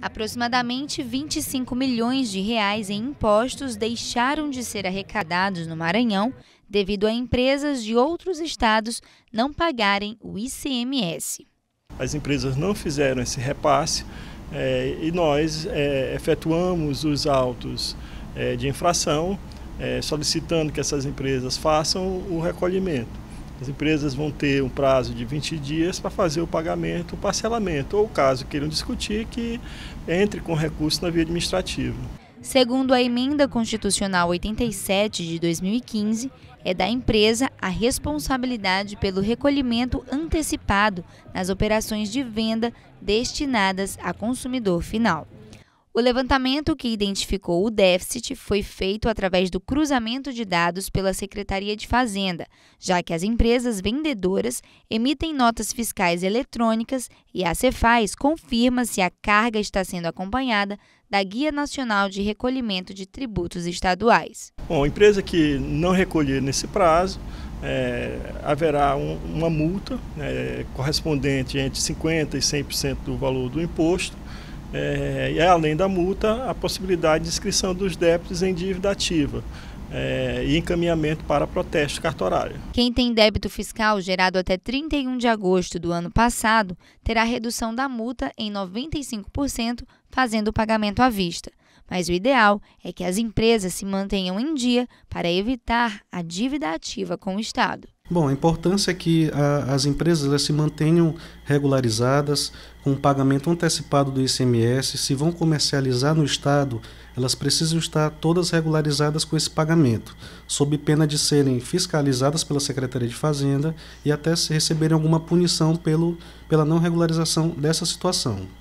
Aproximadamente 25 milhões de reais em impostos deixaram de ser arrecadados no Maranhão devido a empresas de outros estados não pagarem o ICMS. As empresas não fizeram esse repasse é, e nós é, efetuamos os autos é, de infração, solicitando que essas empresas façam o recolhimento. As empresas vão ter um prazo de 20 dias para fazer o pagamento, o parcelamento, ou caso queiram discutir, que entre com recurso na via administrativa. Segundo a emenda constitucional 87 de 2015, é da empresa a responsabilidade pelo recolhimento antecipado nas operações de venda destinadas a consumidor final. O levantamento que identificou o déficit foi feito através do cruzamento de dados pela Secretaria de Fazenda, já que as empresas vendedoras emitem notas fiscais eletrônicas e a Cefaz confirma se a carga está sendo acompanhada da Guia Nacional de Recolhimento de Tributos Estaduais. Bom, empresa que não recolher nesse prazo, é, haverá um, uma multa é, correspondente entre 50% e 100% do valor do imposto. É, e é, além da multa, a possibilidade de inscrição dos débitos em dívida ativa. É, e encaminhamento para protesto cartorário. Quem tem débito fiscal gerado até 31 de agosto do ano passado terá redução da multa em 95%, fazendo o pagamento à vista. Mas o ideal é que as empresas se mantenham em dia para evitar a dívida ativa com o Estado. Bom, a importância é que a, as empresas se mantenham regularizadas, com o pagamento antecipado do ICMS. Se vão comercializar no Estado, elas precisam estar todas regularizadas com esse pagamento, sob pena de serem fiscalizadas pela Secretaria de Fazenda e até receberem alguma punição pelo, pela não regularização dessa situação.